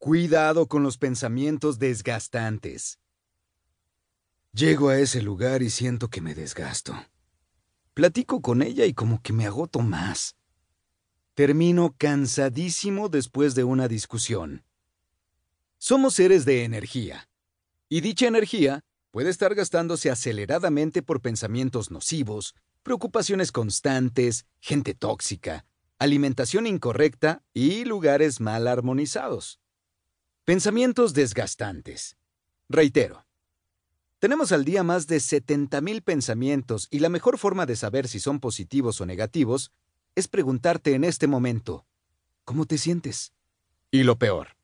Cuidado con los pensamientos desgastantes. Llego a ese lugar y siento que me desgasto. Platico con ella y como que me agoto más. Termino cansadísimo después de una discusión. Somos seres de energía. Y dicha energía puede estar gastándose aceleradamente por pensamientos nocivos, preocupaciones constantes, gente tóxica, alimentación incorrecta y lugares mal armonizados. Pensamientos desgastantes. Reitero. Tenemos al día más de 70.000 pensamientos y la mejor forma de saber si son positivos o negativos es preguntarte en este momento, ¿cómo te sientes? Y lo peor,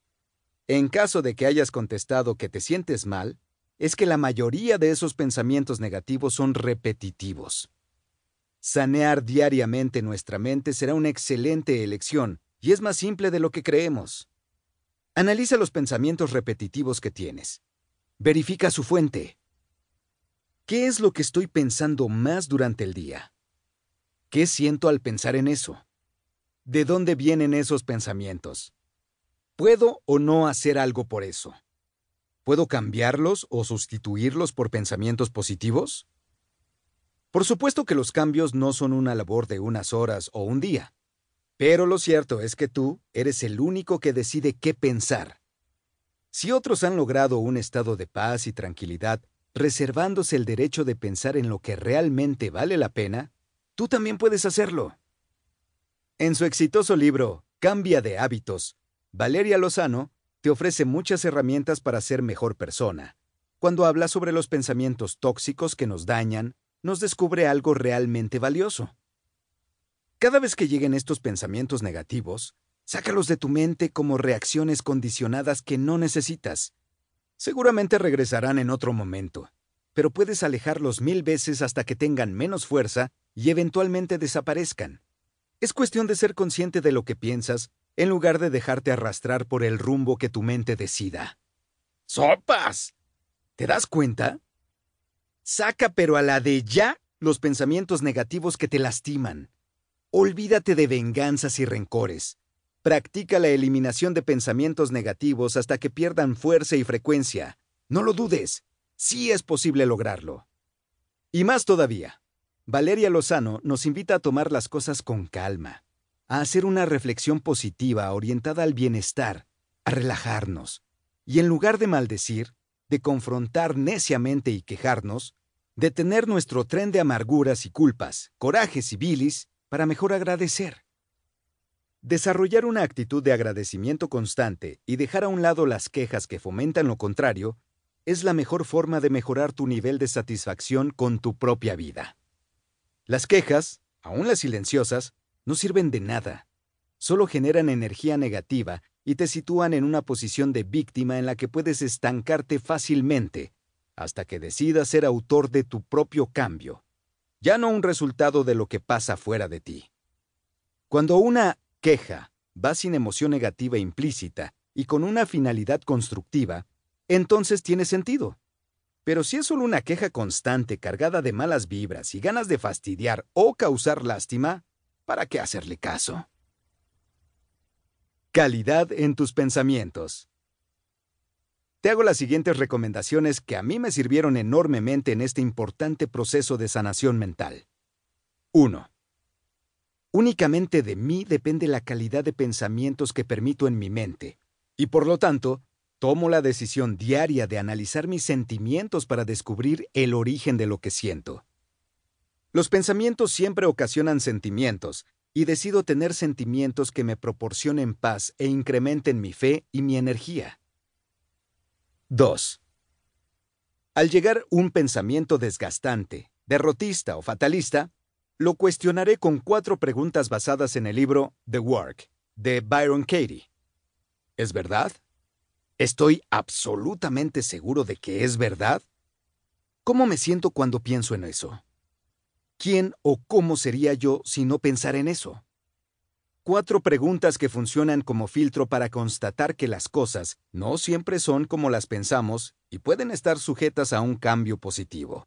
en caso de que hayas contestado que te sientes mal, es que la mayoría de esos pensamientos negativos son repetitivos. Sanear diariamente nuestra mente será una excelente elección y es más simple de lo que creemos. Analiza los pensamientos repetitivos que tienes. Verifica su fuente. ¿Qué es lo que estoy pensando más durante el día? ¿Qué siento al pensar en eso? ¿De dónde vienen esos pensamientos? ¿Puedo o no hacer algo por eso? ¿Puedo cambiarlos o sustituirlos por pensamientos positivos? Por supuesto que los cambios no son una labor de unas horas o un día. Pero lo cierto es que tú eres el único que decide qué pensar. Si otros han logrado un estado de paz y tranquilidad, reservándose el derecho de pensar en lo que realmente vale la pena, tú también puedes hacerlo. En su exitoso libro, Cambia de hábitos, Valeria Lozano te ofrece muchas herramientas para ser mejor persona. Cuando habla sobre los pensamientos tóxicos que nos dañan, nos descubre algo realmente valioso. Cada vez que lleguen estos pensamientos negativos, sácalos de tu mente como reacciones condicionadas que no necesitas. Seguramente regresarán en otro momento, pero puedes alejarlos mil veces hasta que tengan menos fuerza y eventualmente desaparezcan. Es cuestión de ser consciente de lo que piensas en lugar de dejarte arrastrar por el rumbo que tu mente decida. ¡Sopas! ¿Te das cuenta? Saca pero a la de ya los pensamientos negativos que te lastiman. Olvídate de venganzas y rencores. Practica la eliminación de pensamientos negativos hasta que pierdan fuerza y frecuencia. No lo dudes, sí es posible lograrlo. Y más todavía, Valeria Lozano nos invita a tomar las cosas con calma, a hacer una reflexión positiva orientada al bienestar, a relajarnos, y en lugar de maldecir, de confrontar neciamente y quejarnos, de tener nuestro tren de amarguras y culpas, corajes y bilis, para mejor agradecer. Desarrollar una actitud de agradecimiento constante y dejar a un lado las quejas que fomentan lo contrario es la mejor forma de mejorar tu nivel de satisfacción con tu propia vida. Las quejas, aun las silenciosas, no sirven de nada. Solo generan energía negativa y te sitúan en una posición de víctima en la que puedes estancarte fácilmente hasta que decidas ser autor de tu propio cambio ya no un resultado de lo que pasa fuera de ti. Cuando una queja va sin emoción negativa implícita y con una finalidad constructiva, entonces tiene sentido. Pero si es solo una queja constante cargada de malas vibras y ganas de fastidiar o causar lástima, ¿para qué hacerle caso? Calidad en tus pensamientos te hago las siguientes recomendaciones que a mí me sirvieron enormemente en este importante proceso de sanación mental. 1. Únicamente de mí depende la calidad de pensamientos que permito en mi mente, y por lo tanto, tomo la decisión diaria de analizar mis sentimientos para descubrir el origen de lo que siento. Los pensamientos siempre ocasionan sentimientos, y decido tener sentimientos que me proporcionen paz e incrementen mi fe y mi energía. 2. Al llegar un pensamiento desgastante, derrotista o fatalista, lo cuestionaré con cuatro preguntas basadas en el libro The Work de Byron Katie. ¿Es verdad? ¿Estoy absolutamente seguro de que es verdad? ¿Cómo me siento cuando pienso en eso? ¿Quién o cómo sería yo si no pensara en eso? Cuatro preguntas que funcionan como filtro para constatar que las cosas no siempre son como las pensamos y pueden estar sujetas a un cambio positivo.